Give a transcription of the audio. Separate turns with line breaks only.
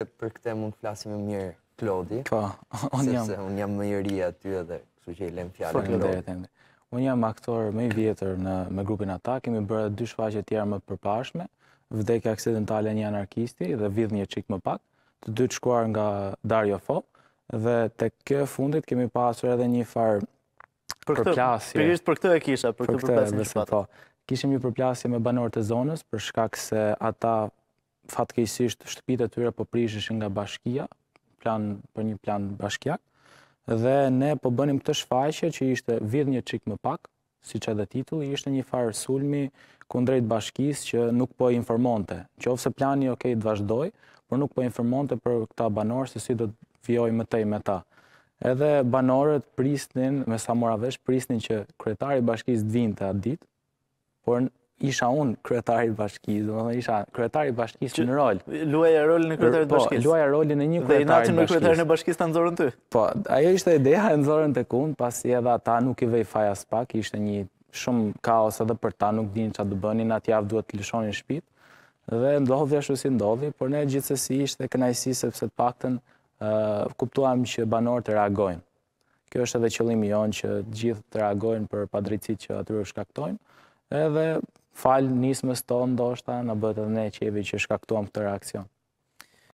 që për këtë mund të flasim më mirë Klodi. Po, unë jam se unë jam më i ri aty edhe, kështu që i lëm fjalën do.
Unë jam aktor më i vjetër në me grupin ata, kemi bërë dy shfaqje të tjera më të përparshme, vdekja aksidentale një anarkisti dhe vidh një çik më pak, të dy të shkuar nga Dario Fo dhe tek kjo fundit kemi pasur edhe një far për këtë Për këtë
për këtë e kisha, për këtë për pesë
shfaqje. Kishim një përplasje me banorët e zonës për shkak se ata fatkejsisht shtëpit e tyre përprishishin po nga bashkia, plan, për një plan bashkjak, dhe ne po bënim këtë shfaqje që ishte vidh një çik më pak, siç edhe titulli ishte një farë sulmi kundrejt bashkisë që nuk po informonte. Qofse plani okay të vazhdoi, por nuk po informonte për këta banorë se si do të vijoj më tej me ta. Edhe banorët prisnin, me sa mora vesh, prisnin që kryetari i bashkisë të vinte atë ditë, por isha unë kryetari i bashkisë, do isha kryetari i bashkisë në rol.
Luaja rolin e kryetarit të po, bashkisë. Po, e rolin e një kryetari i Dhe i natën kryetarin e
bashkisë ta nxorën ty. Po, ajo ishte ideja e nxorën tek unë, pasi edhe ata nuk i vej faj as pak, ishte një shumë kaos edhe për ta, nuk dinin çfarë atë bënin, atë javë duhet të lëshonin shpit, Dhe ndodhi ashtu si ndodhi, por ne gjithsesi ishte kënaqësi sepse të paktën kuptuam që banorët reagojnë. Kjo është edhe qëllimi jonë që gjithë të reagojnë për padrejtësit që atyre shkaktojnë. Edhe falë nismës tonë, ndoshta, në bëtë dhe ne qevi që shkaktuam këtë reakcion.